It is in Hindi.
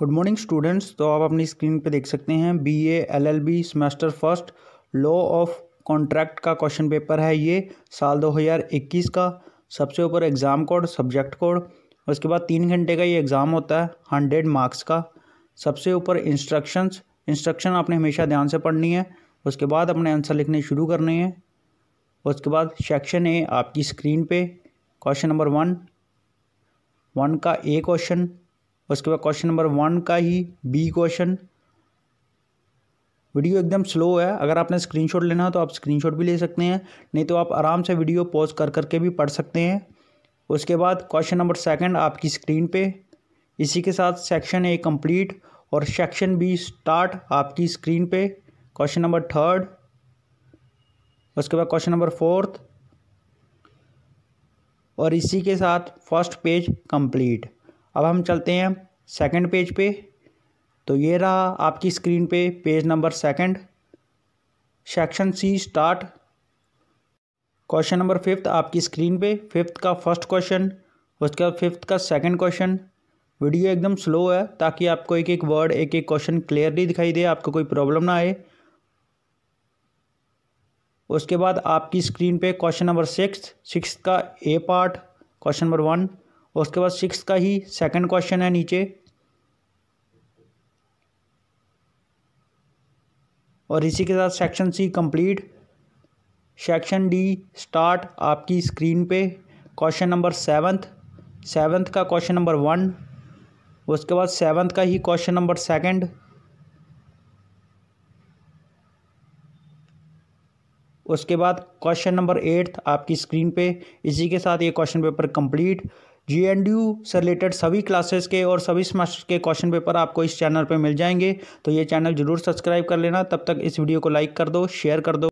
गुड मॉर्निंग स्टूडेंट्स तो आप अपनी स्क्रीन पे देख सकते हैं B A L L B semester first law of contract का क्वेश्चन पेपर है ये साल 2021 का सबसे ऊपर एग्ज़ाम कोड सब्जेक्ट कोड उसके बाद तीन घंटे का ये एग्ज़ाम होता है हंड्रेड मार्क्स का सबसे ऊपर इंस्ट्रक्शंस इंस्ट्रक्शन आपने हमेशा ध्यान से पढ़नी है उसके बाद अपने आंसर लिखने शुरू करने हैं उसके बाद सेक्शन ए आपकी स्क्रीन पे क्वेश्चन नंबर वन वन का ए क्वेश्चन उसके बाद क्वेश्चन नंबर वन का ही बी क्वेश्चन वीडियो एकदम स्लो है अगर आपने स्क्रीनशॉट लेना हो तो आप स्क्रीनशॉट भी ले सकते हैं नहीं तो आप आराम से वीडियो पॉज कर करके भी पढ़ सकते हैं उसके बाद क्वेश्चन नंबर सेकंड आपकी स्क्रीन पे इसी के साथ सेक्शन ए कंप्लीट और सेक्शन बी स्टार्ट आपकी स्क्रीन पे क्वेश्चन नंबर थर्ड उसके बाद क्वेश्चन नंबर फोर्थ और इसी के साथ फर्स्ट पेज कंप्लीट अब हम चलते हैं सेकंड पेज पे तो ये रहा आपकी स्क्रीन पे page number second section C start question number fifth आपकी स्क्रीन पे फिफ्थ का फर्स्ट क्वेश्चन उसके बाद फिफ्थ का सेकंड क्वेश्चन वीडियो एकदम स्लो है ताकि आपको एक एक वर्ड एक एक क्वेश्चन क्लियरली दिखाई दे आपको कोई प्रॉब्लम ना आए उसके बाद आपकी स्क्रीन पे क्वेश्चन नंबर सिक्स सिक्स का A part question number one उसके बाद सिक्स का ही सेकंड क्वेश्चन है नीचे और इसी के साथ section C complete section D start आपकी स्क्रीन पे क्वेश्चन नंबर सेवन्थ सेवन्थ का क्वेश्चन नंबर वन उसके बाद सेवन्थ का ही क्वेश्चन नंबर सेकंड उसके बाद क्वेश्चन नंबर एट्थ आपकी स्क्रीन पे इसी के साथ ये question paper complete G N D U से रिलेटेड सभी क्लासेस के और सभी सेमेस्टर के क्वेश्चन पेपर आपको इस चैनल पे मिल जाएंगे तो ये चैनल जरूर सब्सक्राइब कर लेना तब तक इस वीडियो को लाइक कर दो शेयर कर दो